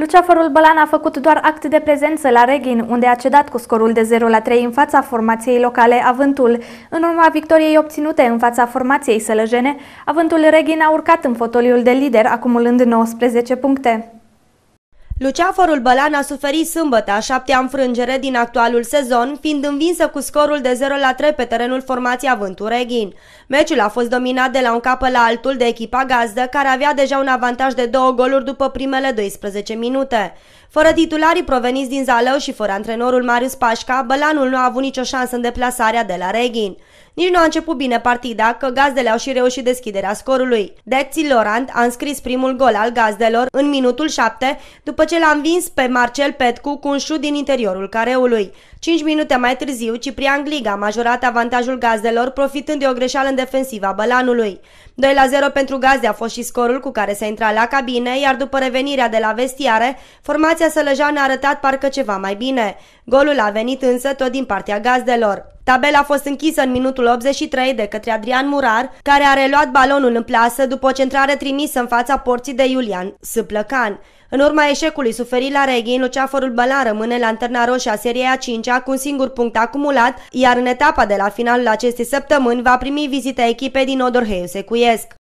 Luceafărul Bălan a făcut doar act de prezență la Reghin, unde a cedat cu scorul de 0 la 3 în fața formației locale Avântul. În urma victoriei obținute în fața formației Sălăjene, Avântul Reghin a urcat în fotoliul de lider, acumulând 19 puncte. Luceafărul Bălan a suferit sâmbătă a șaptea înfrângere din actualul sezon, fiind învinsă cu scorul de 0 la 3 pe terenul formației Vântul Reghin. Meciul a fost dominat de la un cap la altul de echipa gazdă, care avea deja un avantaj de două goluri după primele 12 minute. Fără titularii proveniți din Zalău și fără antrenorul Marius Pașca, Bălanul nu a avut nicio șansă în deplasarea de la Reghin. Nici nu a început bine partida, că gazdele au și reușit deschiderea scorului. Deții Lorand a înscris primul gol al gazdelor în minutul 7, după ce l-a învins pe Marcel Petcu cu un șut din interiorul careului. 5 minute mai târziu, Ciprian Gliga a majorat avantajul gazdelor, profitând de o greșeală în defensiva Bălanului. 2 la 0 pentru gazde a fost și scorul cu care s-a intrat la cabine, iar după revenirea de la vestiare, formația Sălăjeană a arătat parcă ceva mai bine. Golul a venit însă tot din partea gazdelor. Tabela a fost închisă în minutul 83 de către Adrian Murar, care a reluat balonul în plasă după o centrare trimisă în fața porții de Iulian Săplăcan. În urma eșecului suferit la Reghin, Luceafărul Bălan rămâne lanterna roșie a seriei a 5 -a, cu un singur punct acumulat, iar în etapa de la finalul acestei săptămâni va primi vizita echipei din Odorheiu Secuiesc.